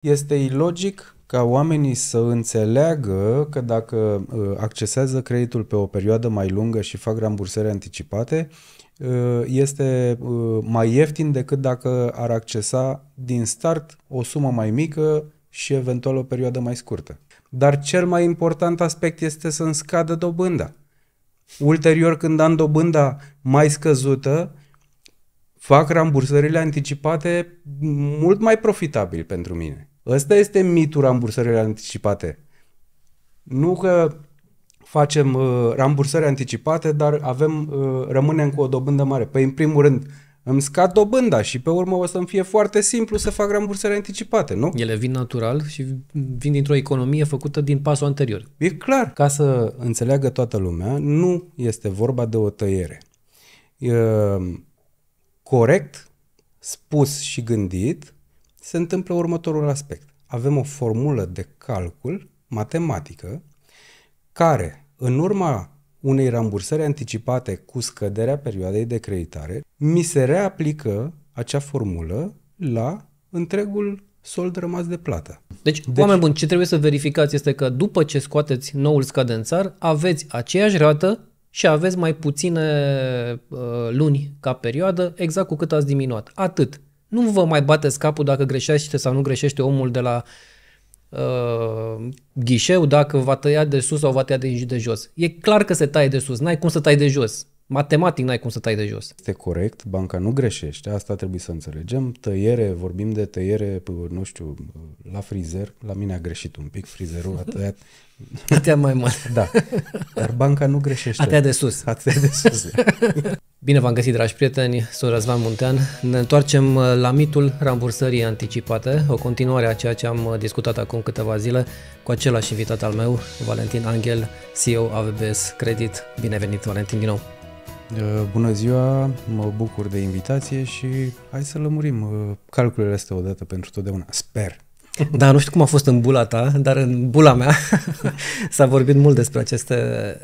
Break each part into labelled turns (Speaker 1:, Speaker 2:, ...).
Speaker 1: Este ilogic ca oamenii să înțeleagă că dacă uh, accesează creditul pe o perioadă mai lungă și fac rambursări anticipate, uh, este uh, mai ieftin decât dacă ar accesa din start o sumă mai mică și eventual o perioadă mai scurtă. Dar cel mai important aspect este să îmi scadă dobânda. Ulterior, când am dobânda mai scăzută, fac rambursările anticipate mult mai profitabil pentru mine. Ăsta este mitul rambursării anticipate. Nu că facem uh, rambursări anticipate, dar avem, uh, rămânem cu o dobândă mare. Păi, în primul rând, îmi scad dobânda și pe urmă o să-mi fie foarte simplu să fac rambursări anticipate, nu? Ele
Speaker 2: vin natural și vin dintr-o economie făcută din pasul anterior.
Speaker 1: E clar. Ca să înțeleagă toată lumea, nu este vorba de o tăiere. E, corect, spus și gândit, se întâmplă următorul aspect. Avem o formulă de calcul matematică care, în urma unei rambursări anticipate cu scăderea perioadei de creditare, mi se reaplică acea formulă la întregul sold rămas de
Speaker 2: plată. Deci, deci, oameni buni, ce trebuie să verificați este că după ce scoateți noul scadențar, aveți aceeași rată și aveți mai puține uh, luni ca perioadă, exact cu cât ați diminuat. Atât. Nu vă mai bateți capul dacă greșește sau nu greșește omul de la uh, ghișeu, dacă va tăia de sus sau va tăia de, de jos. E clar că se taie de sus, n-ai cum să tai de jos matematic n-ai cum să tai de jos.
Speaker 1: Este corect, banca nu greșește, asta trebuie să înțelegem. Tăiere, vorbim de tăiere, nu știu, la frizer, la mine a greșit un pic, frizerul a tăiat. tăiat mai mult. Da, dar banca nu greșește. tăiat de sus. tăiat de sus. Bine v-am găsit, dragi prieteni,
Speaker 2: sunt Răzvan Muntean. Ne întoarcem uh, la mitul rambursării anticipate, o continuare a ceea ce am uh, discutat acum câteva zile cu același invitat al meu, Valentin Angel, CEO AVBS Credit. Binevenit, Valentin, din nou!
Speaker 1: Eh, bună ziua, mă bucur de invitație și hai să lămurim eh, calculele astea odată pentru totdeauna. Sper. Da, nu știu cum a fost în bula ta, dar în bula mea s-a vorbit mult despre aceste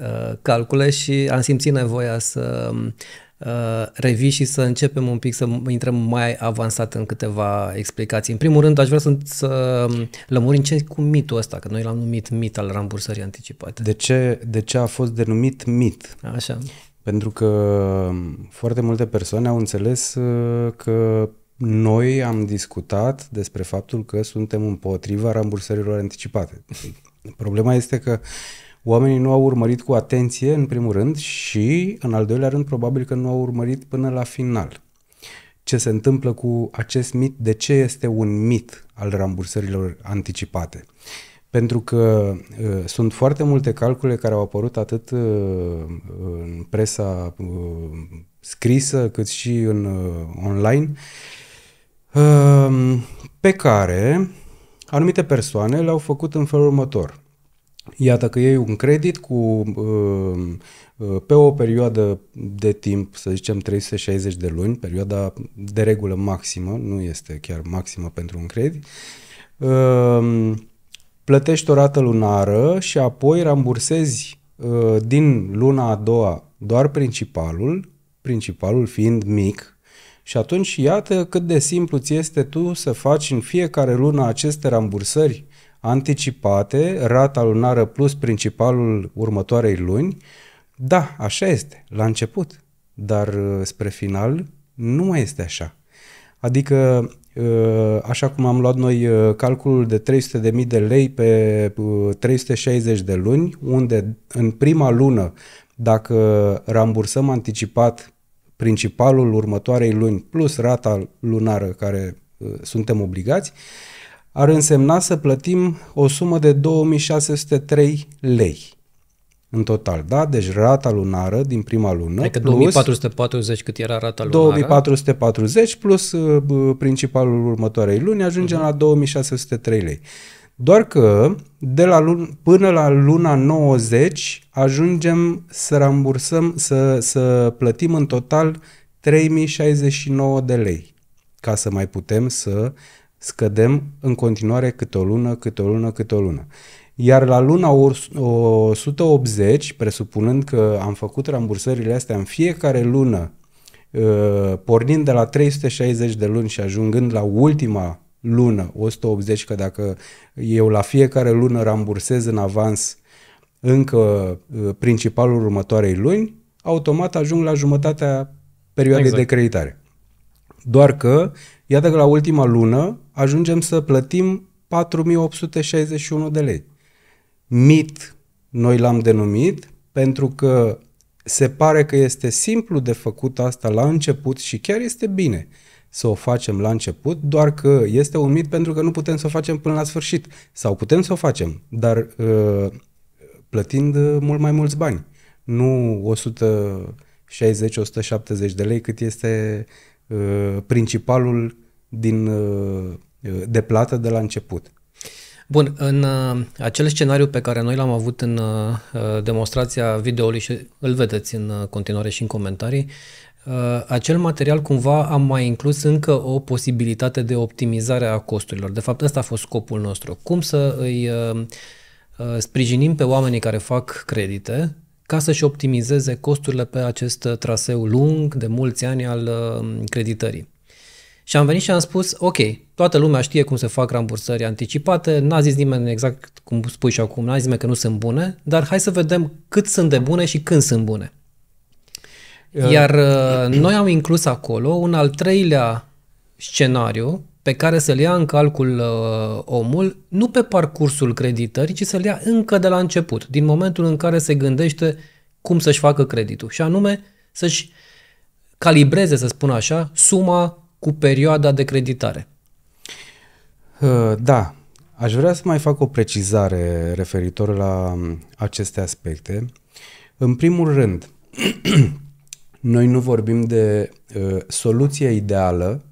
Speaker 2: uh, calcule și am simțit nevoia să uh, revii și să începem un pic să intrăm mai avansat în câteva explicații. În primul rând, aș vrea să, să lămurim ce cu mitul ăsta, că noi l-am numit mit al rambursării anticipate.
Speaker 1: De ce, de ce a fost denumit mit? Așa. Pentru că foarte multe persoane au înțeles uh, că noi am discutat despre faptul că suntem împotriva rambursărilor anticipate. Problema este că oamenii nu au urmărit cu atenție, în primul rând, și, în al doilea rând, probabil că nu au urmărit până la final. Ce se întâmplă cu acest mit? De ce este un mit al rambursărilor anticipate? Uh, pentru că uh, sunt foarte multe calcule care au apărut atât uh, în presa uh, scrisă cât și în uh, online, uh, pe care anumite persoane le-au făcut în felul următor. Iată că iei un credit cu um, uh, pe o perioadă de timp, să zicem 360 de luni, perioada de regulă maximă, nu este chiar maximă pentru un credit, um, plătești o rată lunară și apoi rambursezi uh, din luna a doua doar principalul, principalul fiind mic, și atunci iată cât de simplu ți este tu să faci în fiecare lună aceste rambursări anticipate, rata lunară plus principalul următoarei luni. Da, așa este, la început, dar uh, spre final nu mai este așa. Adică Uh, așa cum am luat noi uh, calculul de 300.000 de lei pe 360 uh, de luni, unde în prima lună, dacă rambursăm anticipat principalul următoarei luni plus rata lunară care suntem obligați, ar însemna să plătim o sumă de 2603 lei în total, da? Deci rata lunară din prima lună adică plus
Speaker 2: 2440 cât era rata lunară?
Speaker 1: 2440 plus uh, principalul următoarei luni ajungem uh-huh. la 2603 lei. Doar că de la lun- până la luna 90 ajungem să rambursăm, să, să plătim în total 3069 de lei ca să mai putem să scădem în continuare câte o lună, câte o lună, câte o lună. Iar la luna 180, presupunând că am făcut rambursările astea în fiecare lună, ă, pornind de la 360 de luni și ajungând la ultima lună, 180, că dacă eu la fiecare lună rambursez în avans încă ă, principalul următoarei luni, automat ajung la jumătatea perioadei exact. de creditare. Doar că, iată că la ultima lună ajungem să plătim 4861 de lei mit noi l-am denumit pentru că se pare că este simplu de făcut asta la început și chiar este bine să o facem la început, doar că este un mit pentru că nu putem să o facem până la sfârșit. Sau putem să o facem, dar uh, plătind uh, mult mai mulți bani. Nu 160-170 de lei cât este uh, principalul din, uh, de plată de la început.
Speaker 2: Bun, în uh, acel scenariu pe care noi l-am avut în uh, uh demonstrația videoului și îl vedeți în uh, continuare și în comentarii, uh, acel material cumva am mai inclus încă o posibilitate de optimizare a costurilor. De fapt, ăsta a fost scopul nostru. Cum să îi uh, sprijinim pe oamenii care fac credite ca să-și optimizeze costurile pe acest traseu lung de mulți ani al creditării. Și am venit și am spus, ok, toată lumea știe cum se fac rambursări anticipate, n-a zis nimeni exact cum spui și acum, n-a zis nimeni că nu sunt bune, dar hai să vedem cât sunt de bune și când sunt bune. Uh, Iar uh, noi am inclus acolo un al treilea scenariu pe care să-l ia în calcul uh, omul, nu pe parcursul creditării, ci să-l ia încă de la început, din momentul în care se gândește cum să-și facă creditul. Și anume să-și calibreze, să spun așa, suma cu perioada de creditare.
Speaker 1: Uh, da, aș vrea să mai fac o precizare referitor la um, aceste aspecte. În primul rând, noi nu vorbim de uh, soluție ideală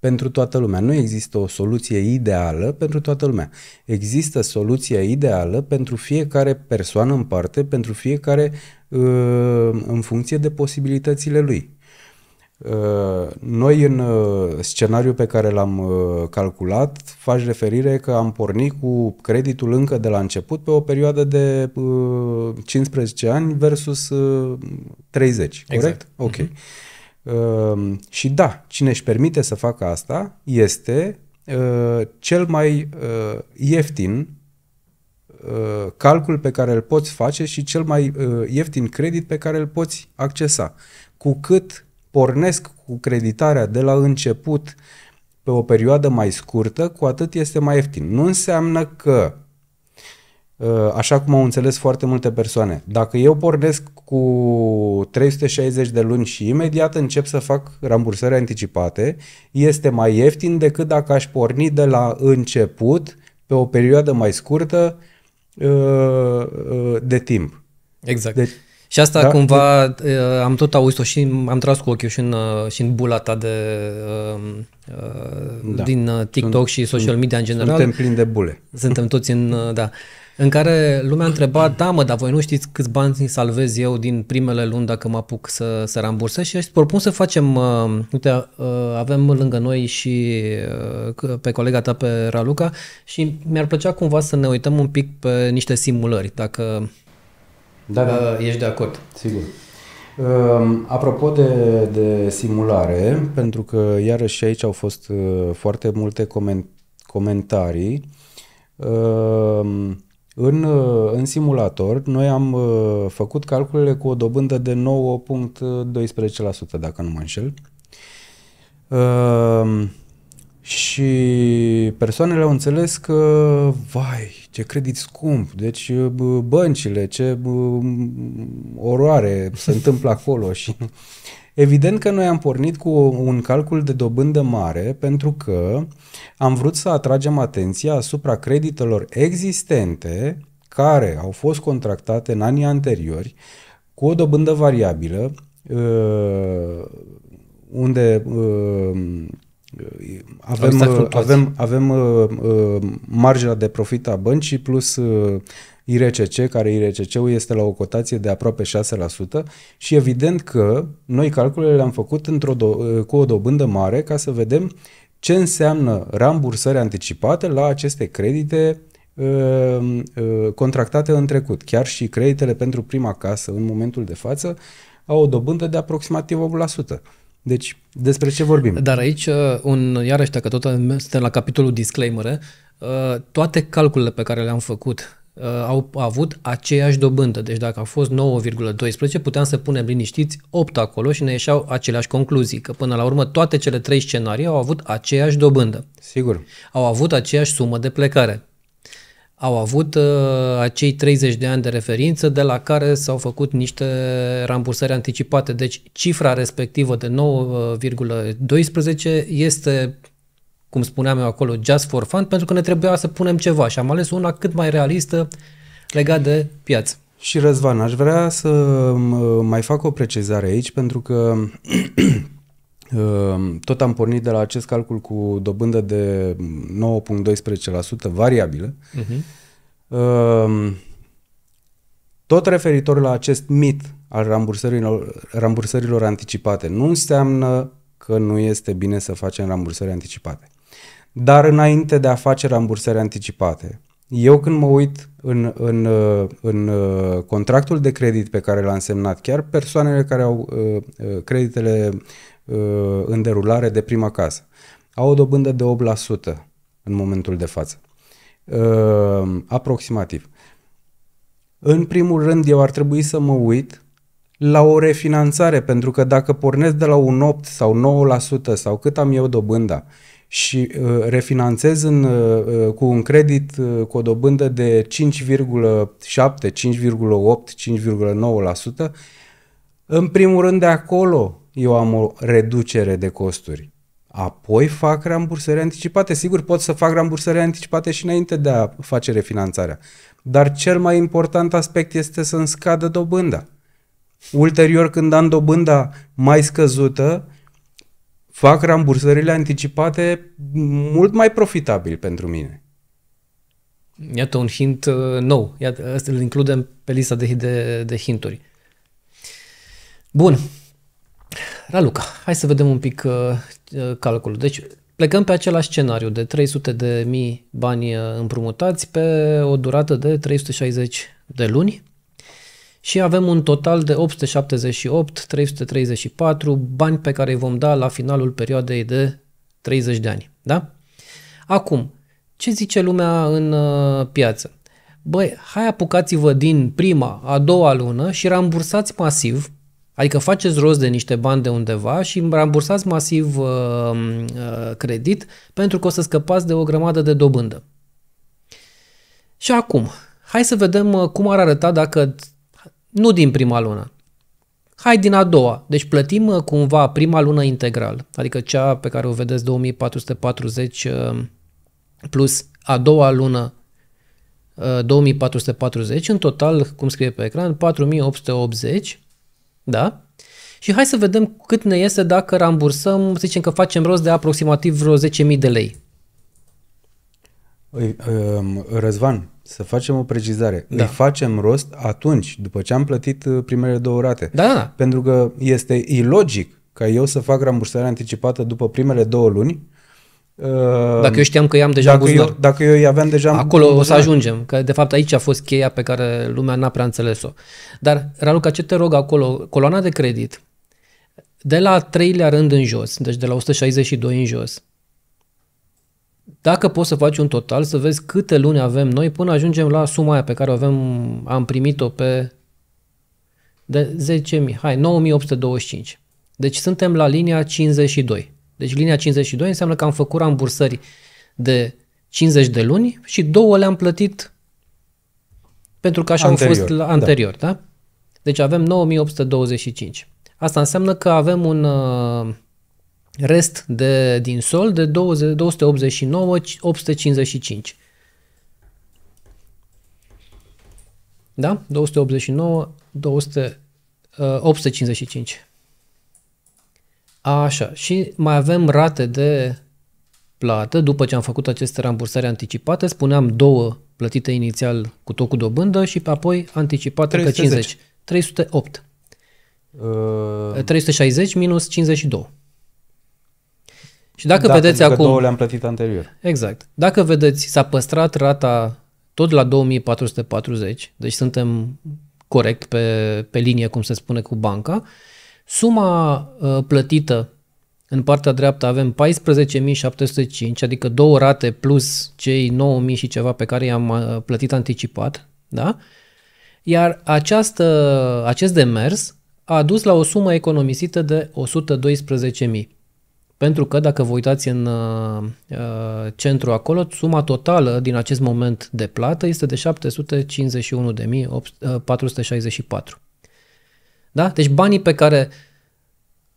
Speaker 1: pentru toată lumea. Nu există o soluție ideală pentru toată lumea. Există soluția ideală pentru fiecare persoană în parte, pentru fiecare uh, în funcție de posibilitățile lui. Noi în uh, scenariul pe care l-am uh, calculat faci referire că am pornit cu creditul încă de la început pe o perioadă de 15 uh, ani versus 30, corect? Exact. Ok. Mm-hmm. și da, cine își permite să facă asta este cel mai ieftin calcul pe care îl poți face și cel mai ieftin credit pe care îl poți accesa. Cu cât pornesc cu creditarea de la început pe o perioadă mai scurtă, cu atât este mai ieftin. Nu înseamnă că, uh, așa cum au înțeles foarte multe persoane, dacă eu pornesc cu 360 de luni și imediat încep să fac rambursări anticipate, este mai ieftin decât dacă aș porni de la început pe o perioadă mai scurtă uh, uh, de timp. Exact. Deci, și asta da? cumva
Speaker 2: da. Uh, am tot auzit-o și am tras cu ochiul și în, uh, și în bula ta de, uh, da. din uh, TikTok Sunt, și social media în general. Suntem plini de bule. Suntem toți în, uh, da. În care lumea întrebat, da mă, dar voi nu știți câți bani salvez eu din primele luni dacă mă apuc să, să rambursez și aș propun să facem, uh, uite, uh, avem lângă noi și uh, pe colega ta, pe Raluca și mi-ar plăcea cumva să ne uităm un pic pe niște simulări, dacă da, da. Uh, ești de acord.
Speaker 1: Sigur. Um, apropo de, de simulare, pentru că iarăși aici au fost uh, foarte multe comentarii, um, în, uh, în simulator noi am făcut calculele cu o dobândă de 9.12%, dacă nu mă înșel. Um, și persoanele au înțeles că, vai, ce credit scump, deci băncile, ce oroare se întâmplă acolo și... Evident că noi am pornit cu un calcul de dobândă mare pentru că am vrut să atragem atenția asupra creditelor existente care au fost contractate în anii anteriori cu o dobândă variabilă uh, unde uh, avem, exact avem, avem uh, uh, marja de profit a băncii plus uh, IRCC, care IRCC-ul este la o cotație de aproape 6% și evident că noi calculele le-am făcut într-o do- uh, cu o dobândă mare ca să vedem ce înseamnă rambursări anticipate la aceste credite uh, uh, contractate în trecut. Chiar și creditele pentru prima casă în momentul de față au o dobândă de aproximativ 8%. Deci, despre ce vorbim? Dar aici, uh,
Speaker 2: un, iarăși, dacă tot suntem la capitolul disclaimer, uh, toate calculele pe care le-am făcut uh, au avut aceeași dobândă. Deci dacă a fost 9,12, puteam să punem liniștiți 8 acolo și ne ieșeau aceleași concluzii, că până la urmă toate cele trei scenarii au avut aceeași dobândă. Sigur. Au avut aceeași sumă de plecare au avut uh, acei 30 de ani de referință de la care s-au făcut niște rambursări anticipate. Deci cifra respectivă de 9,12 uh, este, cum spuneam eu acolo, just for fun, pentru că ne trebuia să punem ceva și am ales una cât mai realistă legat de
Speaker 1: piață. Și Răzvan, aș vrea să uh, mai fac o precizare aici, pentru că Ehm, tot am pornit de la acest calcul cu dobândă de 9,12% variabilă. Uh-huh. Tot referitor la acest mit al rambursărilor, rambursărilor anticipate, nu înseamnă că nu este bine să facem rambursări anticipate. Dar înainte de a face rambursări anticipate, eu când mă uit în, în, în contractul de credit pe care l-am semnat, chiar persoanele care au ă, ă, creditele Uh, în derulare de prima casă. Au o dobândă de 8% în momentul de față. Uh, aproximativ. În primul rând, eu ar trebui să mă uit la o refinanțare, pentru că dacă pornesc de la un 8 sau 9% sau cât am eu dobânda și uh, refinanțez în, uh, uh cu un credit uh, cu o dobândă de 5,7, 5,8, 5,9%, în primul rând de acolo eu am o reducere de costuri. Apoi fac rambursări anticipate. Sigur, pot să fac rambursări anticipate și înainte de a face refinanțarea. Dar cel mai important aspect este să-mi scadă dobânda. Ulterior, când am dobânda mai scăzută, fac rambursările anticipate mult mai profitabil pentru mine.
Speaker 2: Iată un hint uh, nou. Iată, îl includem pe lista de, de, de hinturi. Bun. Raluca, hai să vedem un pic uh, uh, calculul. Deci plecăm pe același scenariu de 300 de mii bani uh, împrumutați pe o durată de 360 de luni și avem un total de 878, 334 bani pe care îi vom da la finalul perioadei de 30 de ani. Da? Acum, ce zice lumea în uh, piață? Băi, hai apucați-vă din prima, a doua lună și rambursați masiv Adică faceți rost de niște bani de undeva și rambursați masiv uh, uh, credit pentru că o să scăpați de o grămadă de dobândă. Și acum, hai să vedem uh, cum ar arăta dacă nu din prima lună. Hai din a doua. Deci plătim uh, cumva prima lună integral, adică cea pe care o vedeți 2440 uh, plus a doua lună 2440, în total, cum scrie pe ecran, 4880 da? Și hai să vedem cât ne iese dacă rambursăm, să zicem că facem rost de aproximativ vreo 10.000 de lei.
Speaker 1: Um, Răzvan, să facem o precizare. Da. Îi facem rost atunci, după ce am plătit uh, primele două rate. Da, da, da. Pentru că este ilogic ca eu să fac rambursarea anticipată după primele două luni,
Speaker 2: Uh, dacă eu știam că i-am deja dacă în buzunar. Eu, dacă
Speaker 1: eu i-aveam deja Acolo o să ajungem,
Speaker 2: că de fapt aici a fost cheia pe care lumea n-a prea înțeles-o. Dar, Raluca, ce te rog acolo, coloana de credit, de la treilea rând în jos, deci de la 162 în jos, dacă poți să faci un total, să vezi câte luni avem noi până ajungem la suma aia pe care o avem, am primit-o pe de 10.000, hai, 9.825. Deci suntem la linia 52. Deci linia 52 înseamnă că am făcut rambursări de 50 de luni și două le-am plătit pentru că așa anterior, am fost la da. anterior, da? da? Deci avem 9825. Asta înseamnă că avem un uh, rest de, din sol de 2.898.55. Da? 289 200, uh, 855. Așa, și mai avem rate de plată, după ce am făcut aceste rambursări anticipate, spuneam două plătite inițial cu tot cu dobândă și pe apoi anticipate că 50. 308. Uh... 360 minus 52.
Speaker 1: Și dacă da, vedeți acum... două le-am plătit anterior. Exact.
Speaker 2: Dacă vedeți, s-a păstrat rata tot la 2440, deci suntem corect pe, pe linie, cum se spune, cu banca, Suma uh, plătită în partea dreaptă avem 14.705, adică două rate plus cei 9.000 și ceva pe care i-am uh, plătit anticipat, da? Iar această, acest demers a dus la o sumă economisită de 112.000. Pentru că, dacă vă uitați în uh, uh, centru acolo, suma totală din acest moment de plată este de 751.464. Da? Deci banii pe care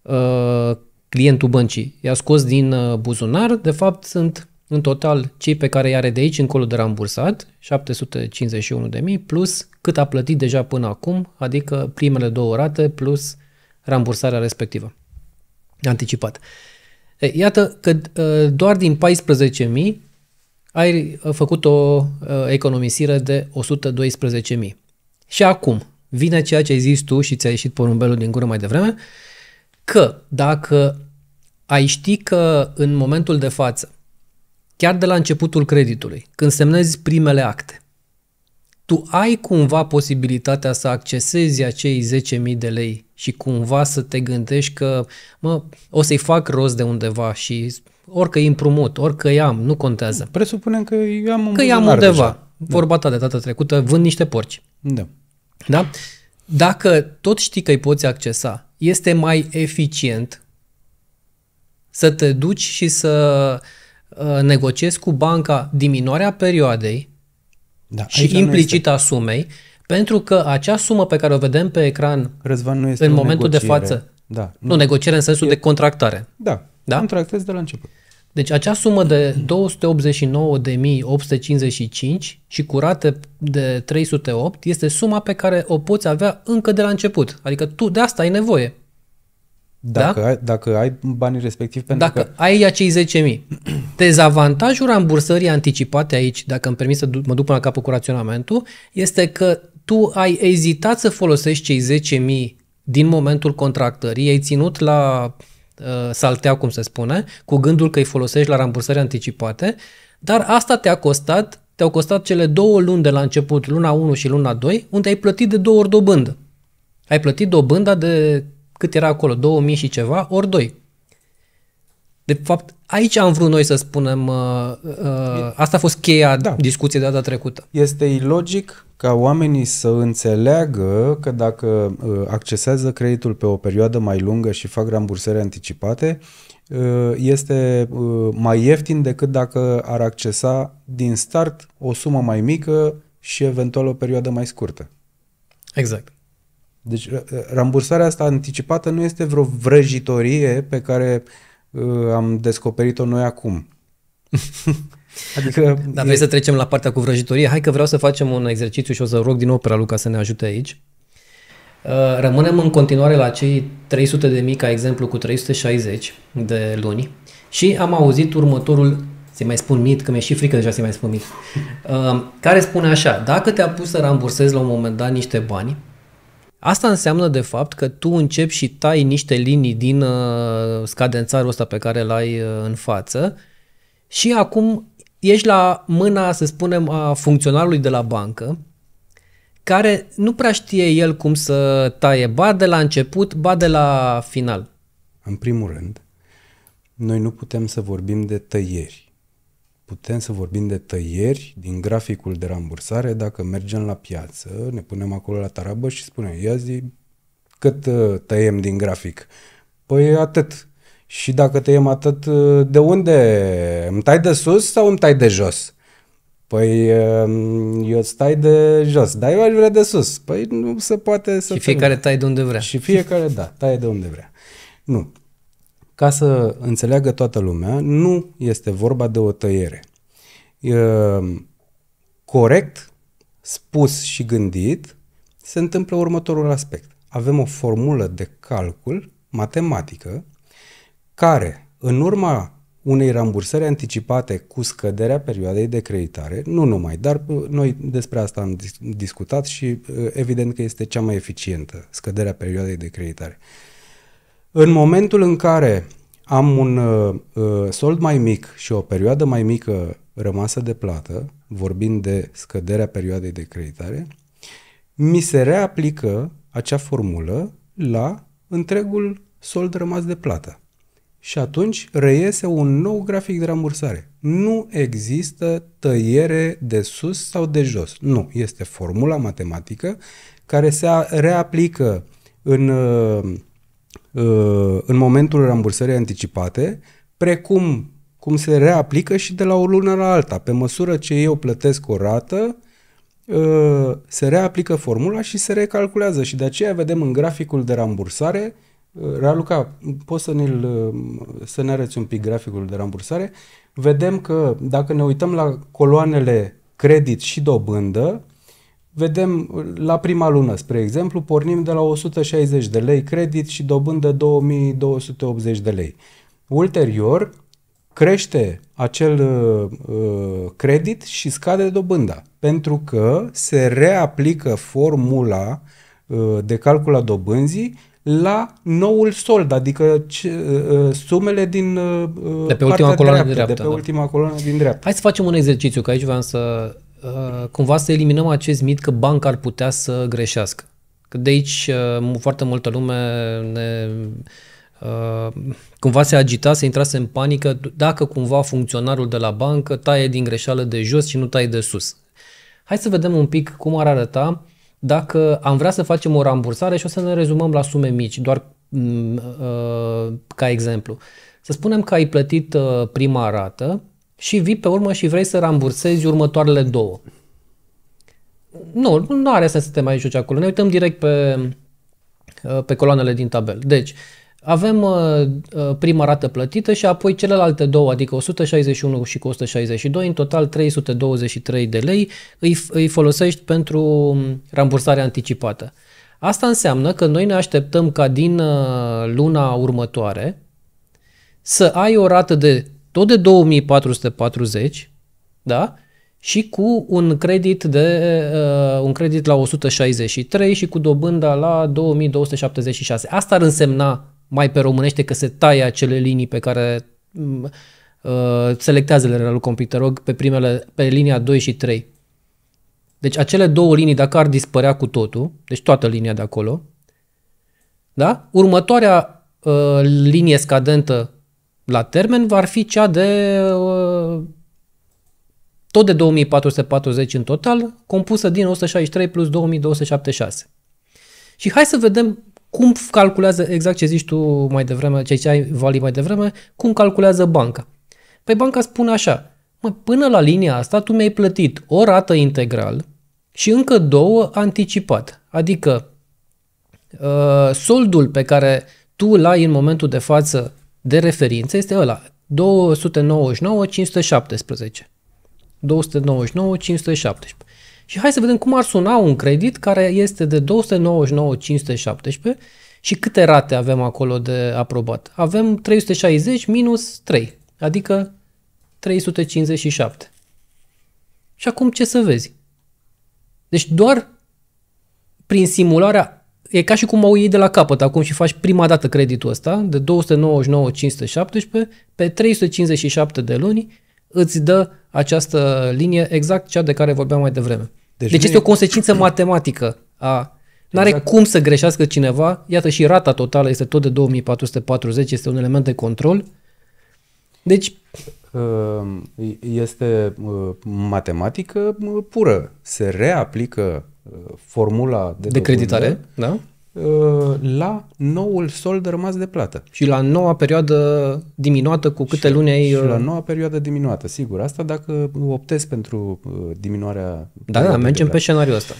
Speaker 2: uh, clientul băncii i-a scos din uh, buzunar, de fapt sunt în total cei pe care i are de aici încolo de rambursat, 751.000 plus cât a plătit deja până acum, adică primele două rate plus rambursarea respectivă, anticipat. Iată că uh, doar din 14.000 ai uh, făcut o uh, economisire de 112.000. Și acum, vine ceea ce ai zis tu și ți-a ieșit porumbelul din gură mai devreme, că dacă ai ști că în momentul de față, chiar de la începutul creditului, când semnezi primele acte, tu ai cumva posibilitatea să accesezi acei 10.000 de lei și cumva să te gândești că mă, o să-i fac rost de undeva și orică îi împrumut, orică îi am, nu contează. Presupunem că i-am, că i-am undeva. Deja. Da. Vorba ta de data trecută, vând niște porci. Da. Da? Dacă tot știi că îi poți accesa, este mai eficient să te duci și să uh, negociezi cu banca diminuarea perioadei
Speaker 1: da, și implicit
Speaker 2: a sumei, pentru că acea sumă pe care o vedem pe ecran Răzvan nu este în momentul negociere. de față, da, nu, nu negociere în sensul e, de contractare. Da, da?
Speaker 1: contractezi de la început.
Speaker 2: Deci acea sumă de 289.855 și curată de 308 este suma pe care o poți avea încă de la început. Adică tu de asta ai nevoie.
Speaker 1: Da? Dacă, da? ai, dacă ai banii respectivi pentru Dacă că...
Speaker 2: ai acei 10.000. Dezavantajul rambursării anticipate aici, dacă îmi permis să mă duc până la capăt cu raționamentul, este că tu ai ezitat să folosești cei 10.000 din momentul contractării, ai ținut la Uh, saltea, cum se spune, cu gândul că îi folosești la rambursări anticipate, dar asta te-a costat, te-au costat cele două luni de la început, luna 1 și luna 2, unde ai plătit de două ori dobândă. Ai plătit dobânda de cât era acolo, 2000 și ceva, ori 2. De fapt, aici am vrut noi să spunem, uh, uh, asta a fost cheia da. discuției de data trecută.
Speaker 1: Este ilogic ca oamenii să înțeleagă că dacă uh, accesează creditul pe o perioadă mai lungă și fac rambursări anticipate, uh, este uh, mai ieftin decât dacă ar accesa din start o sumă mai mică și eventual o perioadă mai scurtă. Exact. Deci rambursarea asta anticipată nu este vreo vrăjitorie pe care uh, Uh, am descoperit-o noi acum.
Speaker 2: adică... Dar vrei e... să trecem la partea cu vrăjitorie? Hai că vreau să facem un exercițiu și o să rog din nou pe Luca să ne ajute aici. Uh, rămânem în continuare la cei 300 de mii, ca exemplu, cu 360 de luni și am auzit următorul se mai spun mit, că mi-e și frică deja să mai spun mit, uh, care spune așa, dacă te-a pus să rambursezi la un moment dat niște bani, Asta înseamnă de fapt că tu începi și tai niște linii din uh, scadențarul ăsta pe care l-ai uh, în față și acum ești la mâna, să spunem, a funcționarului de la bancă care nu prea știe el cum să taie ba de la început, ba de la final.
Speaker 1: În primul rând, noi nu putem să vorbim de tăieri putem să vorbim de tăieri din graficul de rambursare dacă mergem la piață, ne punem acolo la tarabă și spunem, ia zi cât uh, tăiem din grafic. Păi atât. Și dacă tăiem atât, uh, de unde? Îmi tai de sus sau îmi tai de jos? Păi um, eu stai de jos, dar eu aș vrea de sus. Păi nu se poate să... Și fiecare tai de unde vrea. Și fiecare, da, taie de unde vrea. Nu, ca să înțeleagă toată lumea, nu este vorba de o tăiere. E, corect, spus și gândit, se întâmplă următorul aspect. Avem o formulă de calcul matematică care, în urma unei rambursări anticipate cu scăderea perioadei de creditare, nu numai, dar uh, noi despre asta am discutat și uh, evident că este cea mai eficientă, scăderea perioadei de creditare. Uh, în momentul în care am un uh, uh, sold mai mic și o perioadă mai mică rămasă de plată, vorbind de scăderea perioadei de creditare, mi se reaplică acea formulă la întregul sold rămas de plată. Și atunci reiese un nou grafic de rambursare. Nu există tăiere de sus sau de jos. Nu, este formula matematică care se reaplică în uh, Uh, în momentul rambursării anticipate, precum cum se reaplică și de la o lună la alta. Pe măsură ce eu plătesc o rată, uh, se reaplică formula și se recalculează și de aceea vedem în graficul de rambursare uh, Raluca, poți să, ne să ne arăți un pic graficul de rambursare. Vedem că dacă ne uităm la coloanele credit și dobândă, Vedem la prima lună, spre exemplu, pornim de la 160 de lei credit și dobândă 2280 de lei. Ulterior, crește acel uh, credit și scade dobânda, pentru că se reaplică formula uh, de calcul a dobânzii la noul sold, adică ce, uh, uh sumele din uh, de pe ultima coloană din dreapta, de pe da. ultima
Speaker 2: coloană din dreapta. Hai să facem un exercițiu, că aici vreau să Uh, cumva să eliminăm acest mit că banca ar putea să greșească. Că de aici uh, foarte multă lume ne, uh, cumva se agita, se intrase în panică dacă cumva funcționarul de la bancă taie din greșeală de jos și nu taie de sus. Hai să vedem un pic cum ar arăta dacă am vrea să facem o rambursare și o să ne rezumăm la sume mici, doar mm, ca exemplu. Să spunem că ai plătit prima rată, și vii pe urmă și vrei să rambursezi următoarele două. Nu, nu are sens să te mai joci acolo. Ne uităm direct pe, uh, pe coloanele din tabel. Deci, avem uh, uh, prima rată plătită și apoi celelalte două, adică 161 și 162, în total 323 de lei, îi, îi folosești pentru um, rambursare anticipată. Asta înseamnă că noi ne așteptăm ca din luna următoare să ai o rată de tot de 2440, da? Și cu un credit, de, uh, un credit la 163 și cu dobânda la 2276. Asta ar însemna mai pe românește că se taie acele linii pe care mm, uh, selectează lui rog, pe, primele, pe linia 2 și 3. Deci acele două linii, dacă ar dispărea cu totul, deci toată linia de acolo, da? următoarea uh, linie scadentă la termen va fi cea de uh, tot de 2440 în total, compusă din 163 plus 2276. Și hai să vedem cum calculează, exact ce zici tu mai devreme, ce ai vali mai devreme, cum calculează banca. Păi banca spune așa, mă, până la linia asta tu mi-ai plătit o rată integral și încă două anticipat, adică uh, soldul pe care tu l ai în momentul de față de referință este ăla, 299, 517. 299, 517. Și hai să vedem cum ar suna un credit care este de 299, 517 și câte rate avem acolo de aprobat. Avem 360 minus 3, adică 357. Și acum ce să vezi? Deci doar prin simularea e ca și cum au iei de la capăt acum și faci prima dată creditul ăsta de 299.517 pe 357 de luni îți dă această linie exact cea de care vorbeam mai devreme. Deci, deci este e... o consecință matematică a N-are exact. cum să greșească cineva. Iată și rata totală este tot de 2440, este un element de control.
Speaker 1: Deci... Ehm, este uh, matematică uh, pură. Se reaplică formula de, de creditare
Speaker 2: da? Uh, la noul sold rămas de plată. Și la noua perioadă diminuată cu câte și, luni ai... Și la uh, noua
Speaker 1: perioadă diminuată, sigur. Asta dacă optezi pentru uh, diminuarea... Da, da, mergem pe scenariul ăsta.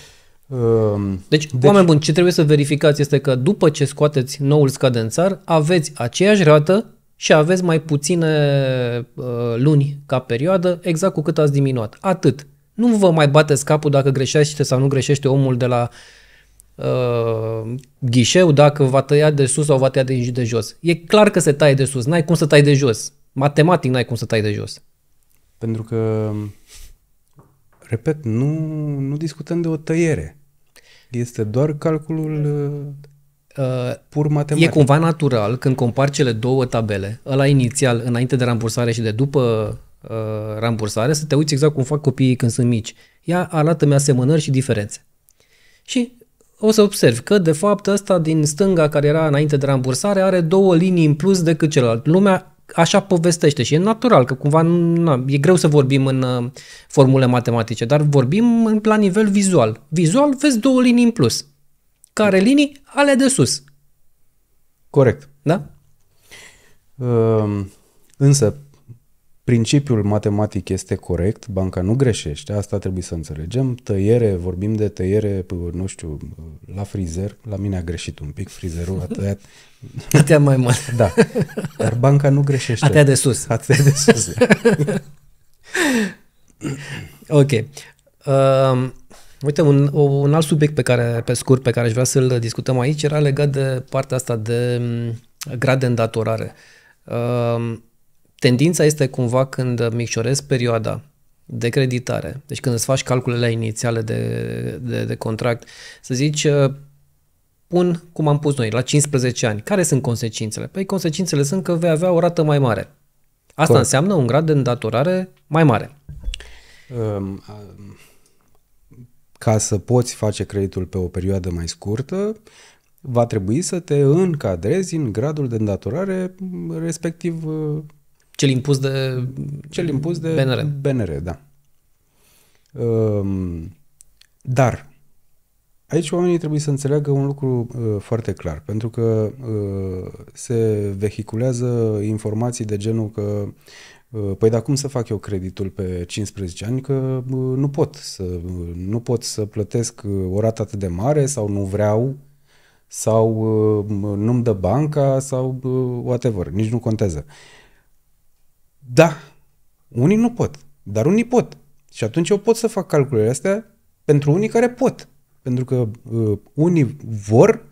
Speaker 1: Um, deci, deci, oameni buni, ce trebuie să verificați este
Speaker 2: că după ce scoateți noul scadențar, aveți aceeași rată și aveți mai puține uh, luni ca perioadă, exact cu cât ați diminuat. Atât. Nu vă mai bateți capul dacă greșește sau nu greșește omul de la uh, ghișeu, dacă va tăia de sus sau va tăia de, de jos. E clar că se taie de sus, n-ai cum să tai de jos.
Speaker 1: Matematic n-ai cum să tai de jos. Pentru că, repet, nu, nu discutăm de o tăiere. Este doar calculul uh, uh pur matematic. E cumva
Speaker 2: natural când compari cele două tabele, ăla inițial înainte de rambursare și de după Uh, rambursare, să te uiți exact cum fac copiii când sunt mici. Ea arată-mi asemănări și diferențe. Și o să observi că, de fapt, ăsta din stânga care era înainte de rambursare are două linii în plus decât celălalt. Lumea așa povestește și e natural, că cumva na, e greu să vorbim în uh, formule matematice, dar vorbim în, la nivel vizual. Vizual vezi două linii în plus. Care linii? Ale de
Speaker 1: sus. Corect. Da? Uh, însă, principiul matematic este corect, banca nu greșește, asta trebuie să înțelegem. Tăiere, vorbim de tăiere, nu știu, la frizer, la mine a greșit un pic, frizerul a tăiat. A tăiat mai mult. Da, dar banca nu greșește. A tăiat de sus. A tăiat de sus. ok.
Speaker 2: Uh, uite, un, un alt subiect pe care, pe scurt, pe care aș vrea să-l discutăm aici era legat de partea asta de mm, grade în Uh, um, Tendința este cumva când micșorezi perioada de creditare, deci când îți faci calculele inițiale de, de, de contract, să zici uh, pun cum am pus noi, la 15 ani. Care sunt consecințele? Păi consecințele sunt că vei avea o rată mai mare. Asta Corect. înseamnă un grad de îndatorare
Speaker 1: mai mare. Um, ca să poți face creditul pe o perioadă mai scurtă, va trebui să te încadrezi în gradul de îndatorare respectiv uh, cel impus de Cel impus de BNR. BNR, da. Ehm, dar, aici oamenii trebuie să înțeleagă un lucru uh, foarte clar, pentru că uh, se vehiculează informații de genul că uh, Păi dar cum să fac eu creditul pe 15 ani că nu pot să, nu pot să plătesc o rată atât de mare sau nu vreau sau nu-mi dă banca sau whatever, nici nu contează. Uh, da, unii nu pot, dar unii pot. Și atunci eu pot să fac calculele astea pentru unii care pot. Pentru că uh, unii vor,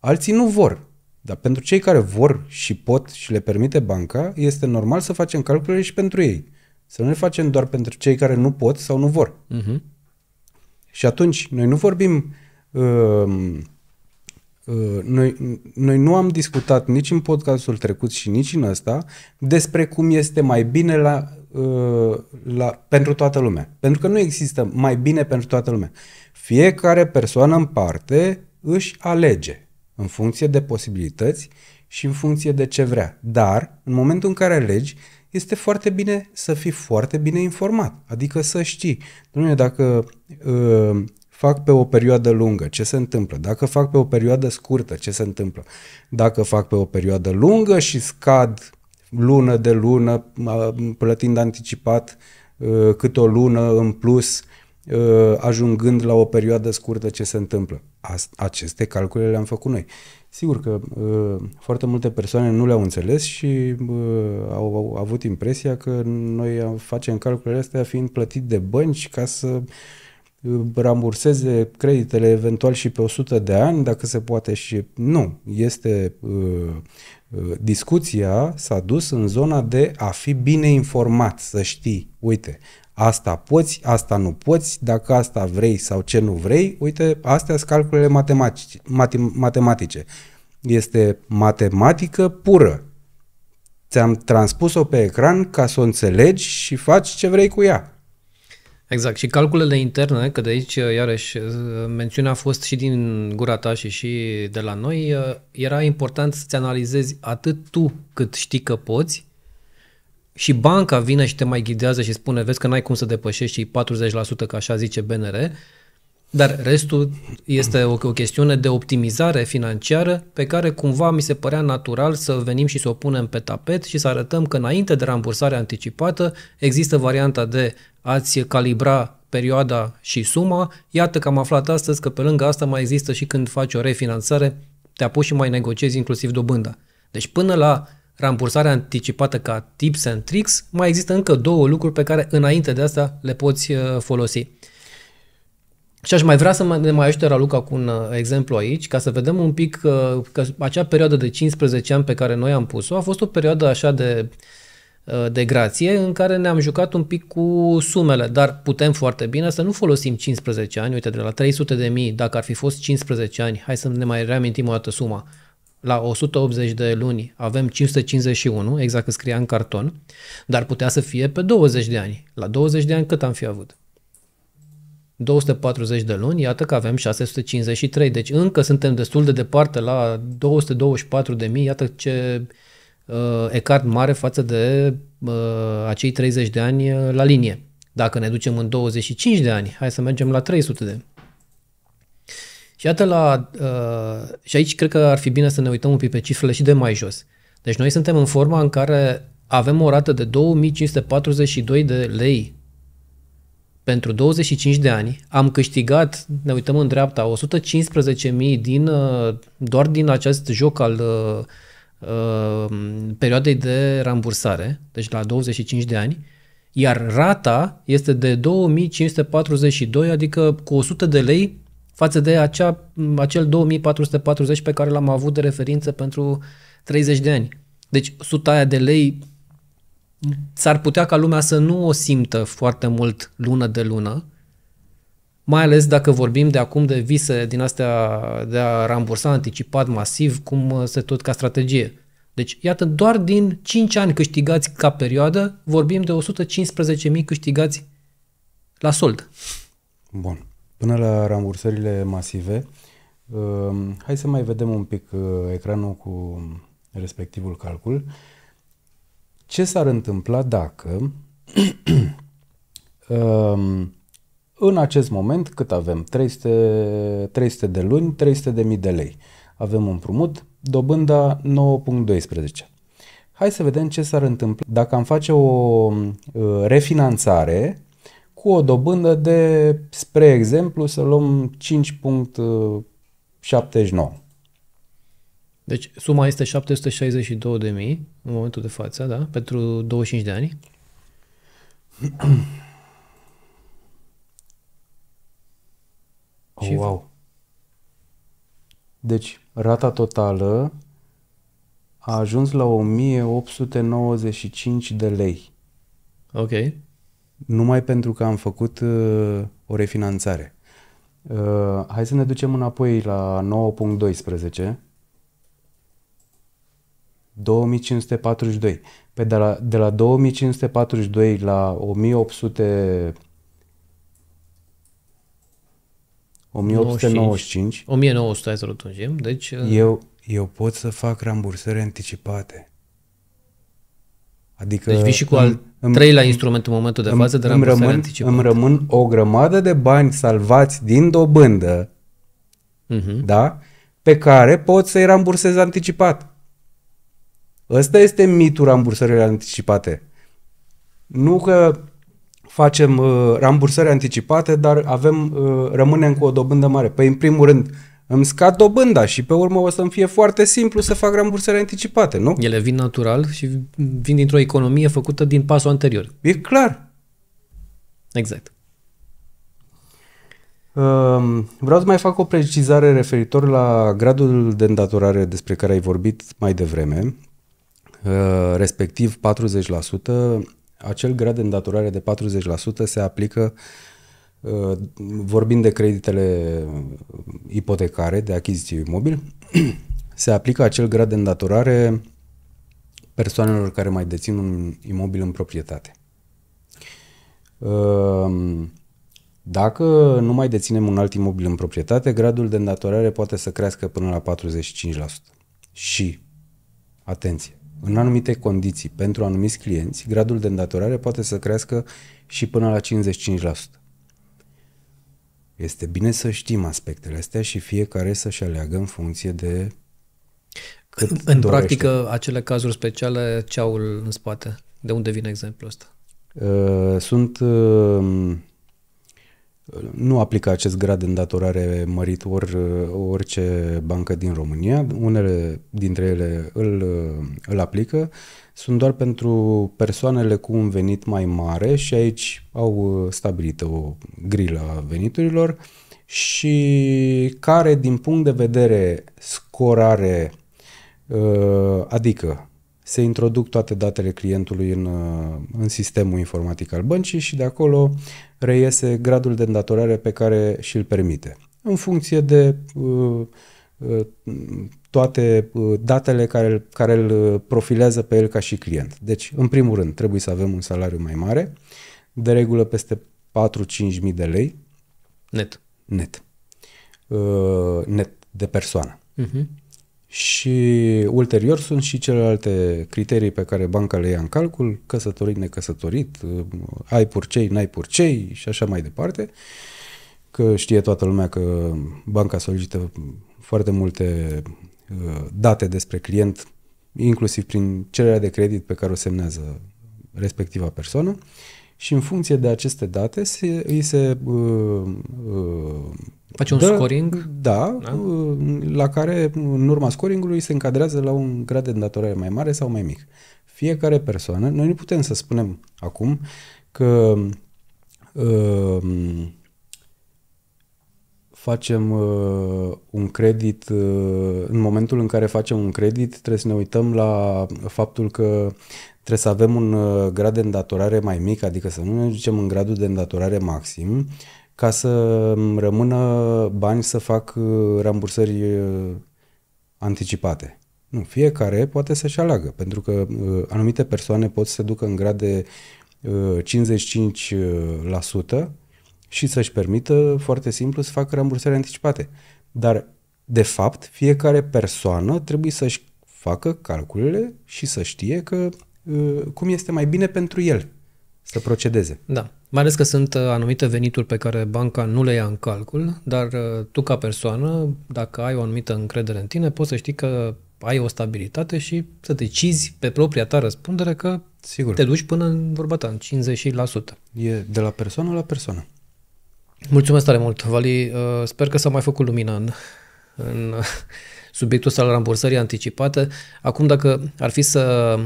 Speaker 1: alții nu vor. Dar pentru cei care vor și pot și le permite banca, este normal să facem calculele și pentru ei. Să nu le facem doar pentru cei care nu pot sau nu vor. Uh-huh. Și atunci, noi nu vorbim uh, Uh, noi, noi nu am discutat nici în podcastul trecut și nici în ăsta despre cum este mai bine la, uh, la, pentru toată lumea. Pentru că nu există mai bine pentru toată lumea. Fiecare persoană în parte își alege în funcție de posibilități și în funcție de ce vrea. Dar, în momentul în care alegi, este foarte bine să fii foarte bine informat. Adică să știi. Dom'le, dacă uh, fac pe o perioadă lungă, ce se întâmplă? Dacă fac pe o perioadă scurtă, ce se întâmplă? Dacă fac pe o perioadă lungă și scad lună de lună, plătind anticipat uh, cât o lună în plus, uh, ajungând la o perioadă scurtă, ce se întâmplă? Aceste calcule le-am făcut noi. Sigur că uh, foarte multe persoane nu le-au înțeles și au, avut impresia că noi facem calculele astea fiind plătit de bănci ca să ramburseze creditele eventual și pe 100 de ani, dacă se poate și nu. Este uh, uh, discuția s-a dus în zona de a fi bine informat, să știi, uite, asta poți, asta nu poți, dacă asta vrei sau ce nu vrei, uite, astea sunt calculele matematice. Matem- matematice. Este matematică pură. Ți-am transpus-o pe ecran ca să o înțelegi și faci ce vrei cu ea.
Speaker 2: Exact. Și calculele interne, că de aici, uh, iarăși, uh, mențiunea a fost și din gura ta și și de la noi, uh, era important să-ți analizezi atât tu cât știi că poți și banca vine și te mai ghidează și spune, vezi că n-ai cum să depășești și 40% ca așa zice BNR, dar restul este o, o chestiune de optimizare financiară pe care cumva mi se părea natural să venim și să o punem pe tapet și să arătăm că înainte de rambursarea anticipată există varianta de ați calibra perioada și suma. Iată că am aflat astăzi că pe lângă asta mai există și când faci o refinanțare, te apuci și mai negociezi inclusiv dobânda. Deci până la rambursarea anticipată ca tips and tricks, mai există încă două lucruri pe care înainte de asta le poți uh, folosi. Și aș mai vrea să ne mai ajute Raluca cu un uh, exemplu aici, ca să vedem un pic că, uh, că acea perioadă de 15 ani pe care noi am pus-o a fost o perioadă așa de uh, de grație în care ne-am jucat un pic cu sumele, dar putem foarte bine să nu folosim 15 ani, uite, de la 300 de mii, dacă ar fi fost 15 ani, hai să ne mai reamintim o dată suma, la 180 de luni avem 551, exact cât scria în carton, dar putea să fie pe 20 de ani. La 20 de ani cât am fi avut? 240 de luni, iată că avem 653, deci încă suntem destul de departe la 224 de mii, iată ce uh, ecart mare față de uh, acei 30 de ani uh, la linie. Dacă ne ducem în 25 de ani, hai să mergem la 300 de. Și iată la, uh, și aici cred că ar fi bine să ne uităm un pic pe cifrele și de mai jos. Deci noi suntem în forma în care avem o rată de 2542 de lei pentru 25 de ani am câștigat, ne uităm în dreapta, 115.000 din, uh, doar din acest joc al uh, uh perioadei de rambursare, deci la 25 de ani, iar rata este de 2542, adică cu 100 de lei față de acea, acel 2440 pe care l-am avut de referință pentru 30 de ani. Deci 100 aia de lei s-ar putea ca lumea să nu o simtă foarte mult lună de lună, mai ales dacă vorbim de acum de vise din astea de a rambursa anticipat masiv, cum uh, se tot ca strategie. Deci, iată, doar din 5 ani câștigați ca perioadă, vorbim de 115.000 câștigați la sold.
Speaker 1: Bun. Până la rambursările masive, uh, hai să mai vedem un pic uh, ecranul cu respectivul calcul ce s-ar întâmpla dacă um, în acest moment cât avem? 300, 300 de luni, 300 de mii de lei. Avem un prumut dobânda 9.12. Hai să vedem ce s-ar întâmpla dacă am face o um, refinanțare cu o dobândă de, spre exemplu, să luăm 5.79.
Speaker 2: Deci suma este 762.000 în momentul de față, da? Pentru 25 de ani.
Speaker 1: Oh, wow. Deci, rata totală a ajuns la 1895 de lei. Ok. Numai pentru că am făcut uh, o refinanțare. Uh, hai să ne ducem înapoi la 9.12 2542. Pe de la, de la 2542 la 1800 1895.
Speaker 2: 1900, hai să rotunjim. Deci, uh, eu,
Speaker 1: eu pot să fac rambursări anticipate. Adică deci vii și cu îmi, al îmi, treilea instrument în momentul de față de rambursări rămân, anticipate. Îmi rămân o grămadă de bani salvați din dobândă, uh-huh. da? pe care pot să-i rambursez anticipat. Ăsta este mitul rambursărilor anticipate. Nu că facem uh, rambursări anticipate, dar avem, uh, rămânem cu o dobândă mare. Păi, în primul rând, îmi scad dobânda și pe urmă o să-mi fie foarte simplu să fac rambursări anticipate, nu?
Speaker 2: Ele vin natural și vin dintr-o economie
Speaker 1: făcută din pasul anterior. E clar. Exact. Ehm, vreau să mai fac o precizare referitor la gradul de îndatorare despre care ai vorbit mai devreme. Uh, respectiv 40%, acel grad de îndatorare de 40% se aplică uh, vorbind de creditele ipotecare, de achiziție imobil, se aplică acel grad de îndatorare persoanelor care mai dețin un imobil în proprietate. Uh, dacă nu mai deținem un alt imobil în proprietate, gradul de îndatorare poate să crească până la 45%. Și, atenție, în anumite condiții, pentru anumiți clienți, gradul de îndatorare poate să crească și până la 55%. Este bine să știm aspectele astea și fiecare să-și aleagă în funcție de cât În practică,
Speaker 2: acele cazuri speciale, ceaul în spate, de unde vine exemplul ăsta?
Speaker 1: Uh, sunt uh, nu aplică acest grad de îndatorare mărit or, orice bancă din România. Unele dintre ele îl, îl aplică. Sunt doar pentru persoanele cu un venit mai mare și aici au stabilită o grilă a veniturilor și care din punct de vedere scorare, ă, adică se introduc toate datele clientului în, uh, în sistemul informatic al băncii și de acolo reiese gradul de îndatorare pe care și-l permite. În funcție de uh, uh toate uh, datele care, care îl profilează pe el ca și client. Deci, în primul rând, trebuie să avem un salariu mai mare, de regulă peste 4-5 mii de lei. Net. Net. Uh, net de persoană. Uh-huh. Și ulterior sunt și celelalte criterii pe care banca le ia în calcul, căsătorit, necăsătorit, ai purcei, n-ai purcei și așa mai departe. Că știe toată lumea că banca solicită foarte multe uh, date despre client, inclusiv prin cererea de credit pe care o semnează respectiva persoană. Uh, și în funcție de aceste date se, îi se uh, uh, Face un dă, scoring? Da, da, uh, la care în urma scoringului se încadrează la un grad de îndatorare mai mare sau mai mic. Fiecare persoană, noi nu putem să spunem acum că uh, facem uh, un credit, uh, în momentul în care facem un credit, trebuie să ne uităm la faptul că trebuie să avem un uh, grad de îndatorare mai mic, adică să nu ne ducem în gradul de îndatorare maxim, ca să mm, rămână bani să fac uh, rambursări uh, anticipate. Nu, fiecare poate să-și aleagă, pentru că anumite persoane pot să se ducă în grad de 55% și să-și permită foarte simplu să facă rambursări anticipate. Dar, de fapt, fiecare persoană trebuie să-și facă calculele și să știe că Uh, cum este mai bine pentru el să procedeze.
Speaker 2: Da, mai ales că sunt uh, anumite venituri pe care banca nu le ia în calcul, dar uh, tu ca persoană, dacă ai o anumită încredere în tine, poți să știi că ai o stabilitate și să decizi pe propria ta răspundere că Sigur. te duci până în vorba ta, în 50%. E de la persoană la persoană. Mulțumesc tare mult, Vali. Sper că s-a mai făcut lumină în, în subiectul ăsta al rambursării anticipate. Acum, dacă ar fi să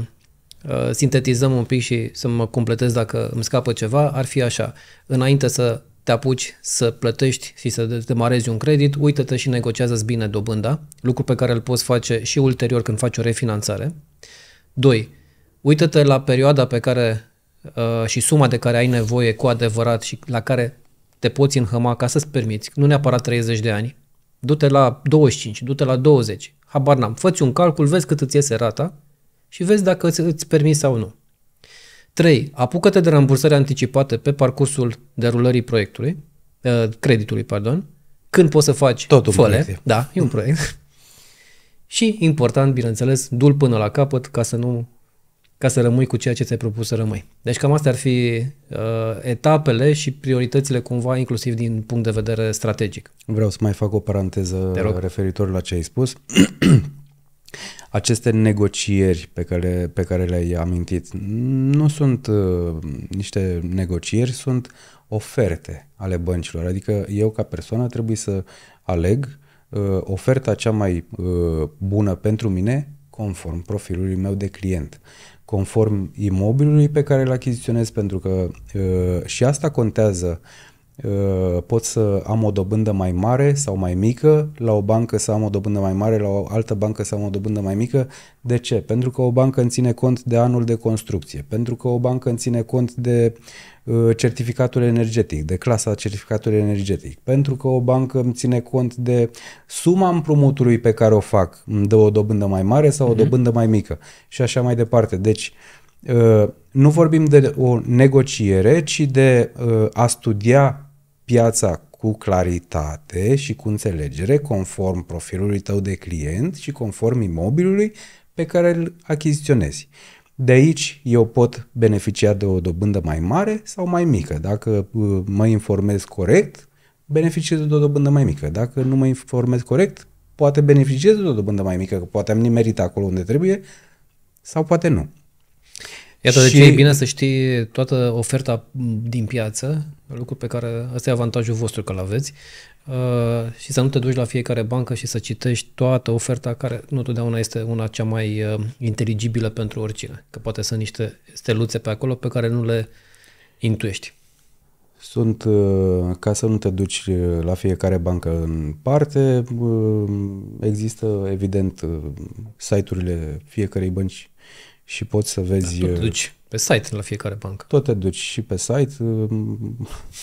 Speaker 2: Uh, sintetizăm un pic și să mă completez dacă îmi scapă ceva, ar fi așa. Înainte să te apuci să plătești și să demarezi un credit, uită-te și negociază-ți bine dobânda, lucru pe care îl poți face și ulterior când faci o refinanțare. 2. Uită-te la perioada pe care uh, și suma de care ai nevoie cu adevărat și la care te poți înhăma ca să-ți permiți, nu neapărat 30 de ani, du-te la 25, du-te la 20, habar n-am, fă un calcul, vezi cât îți iese rata și vezi dacă îți, permis sau nu. 3. Apucă-te de rambursări anticipate pe parcursul derulării proiectului, uh, creditului, pardon. Când poți să faci Totul făle. Da, e un proiect. și, important, bineînțeles, dul până la capăt ca să nu ca să rămâi cu ceea ce ți-ai propus să rămâi. Deci cam astea ar fi uh, etapele și prioritățile cumva inclusiv din punct de vedere strategic.
Speaker 1: Vreau să mai fac o paranteză referitor la ce ai spus. aceste negocieri pe care, pe care le-ai amintit nu sunt uh, niște negocieri, sunt oferte ale băncilor. Adică eu ca persoană trebuie să aleg uh, oferta cea mai uh, bună pentru mine conform profilului meu de client, conform imobilului pe care îl achiziționez, pentru că uh, și asta contează Uh, pot să am o dobândă mai mare sau mai mică, la o bancă să am o dobândă mai mare, la o altă bancă să am o dobândă mai mică. De ce? Pentru că o bancă îmi ține cont de anul de construcție, pentru că o bancă îmi ține cont de uh, certificatul energetic, de clasa certificatului energetic, pentru că o bancă îmi ține cont de suma împrumutului pe care o fac, îmi dă o dobândă mai mare sau o mhm. dobândă mai mică și așa mai departe. Deci, uh, nu vorbim de o negociere, ci de a studia piața cu claritate și cu înțelegere, conform profilului tău de client și conform imobilului pe care îl achiziționezi. De aici eu pot beneficia de o dobândă mai mare sau mai mică. Dacă uh, mă informez corect, beneficiez de o dobândă mai mică. Dacă nu mă informez corect, poate beneficiez de o dobândă mai mică, că poate am nimerit acolo unde trebuie sau poate nu. Iată și... de ce e bine
Speaker 2: să știi toată oferta din piață, lucru pe care ăsta e avantajul vostru că l-aveți, uh, și să nu te duci la fiecare bancă și să citești toată oferta care nu totdeauna este una cea mai uh, inteligibilă pentru oricine, că poate sunt niște steluțe pe acolo pe care nu le intuiești.
Speaker 1: Sunt, uh, ca să nu te duci uh, la fiecare bancă în parte, uh, există evident site-urile fiecarei bănci și poți să vezi... Da, tot te uh, duci pe site la fiecare bancă. Tot te duci și pe site. Uh,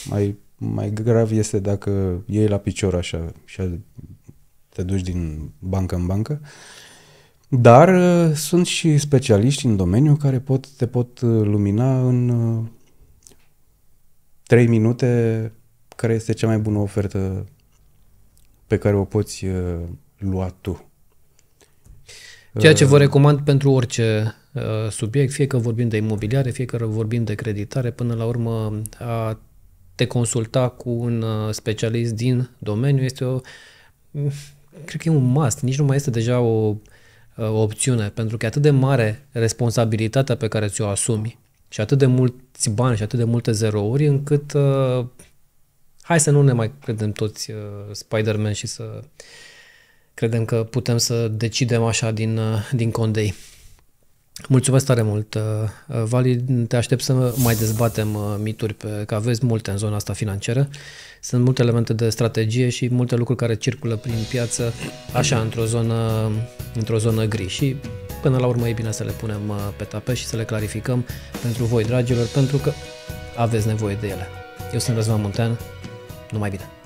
Speaker 1: mai, mai grav este dacă iei la picior așa și te duci din bancă în bancă. Dar uh, sunt și specialiști în domeniu care pot, te pot lumina în 3 minute care este cea mai bună ofertă pe care o poți lua tu. Ceea ce vă
Speaker 2: recomand pentru orice Uh, subiect, fie că vorbim de imobiliare, fie că vorbim de creditare, până la urmă a te consulta cu un uh, specialist din domeniu este o, cred că e un must, nici nu mai este deja o, o uh, opțiune, pentru că e atât de mare responsabilitatea pe care ți-o asumi și atât de mulți bani și atât de multe zerouri, încât uh, hai să nu ne mai credem toți uh, Spider-Man și să credem că putem să decidem așa din, uh, din condei. Mulțumesc tare mult, uh, uh, Vali. Te aștept să mai dezbatem uh, mituri pe că aveți multe în zona asta financiară. Sunt multe elemente de strategie și multe lucruri care circulă prin piață, așa, într-o zonă, într-o zonă gri. Și până la urmă e bine să le punem pe tapet și să le clarificăm pentru voi, dragilor, pentru că aveți nevoie de ele. Eu sunt Răzvan Muntean, numai
Speaker 1: bine!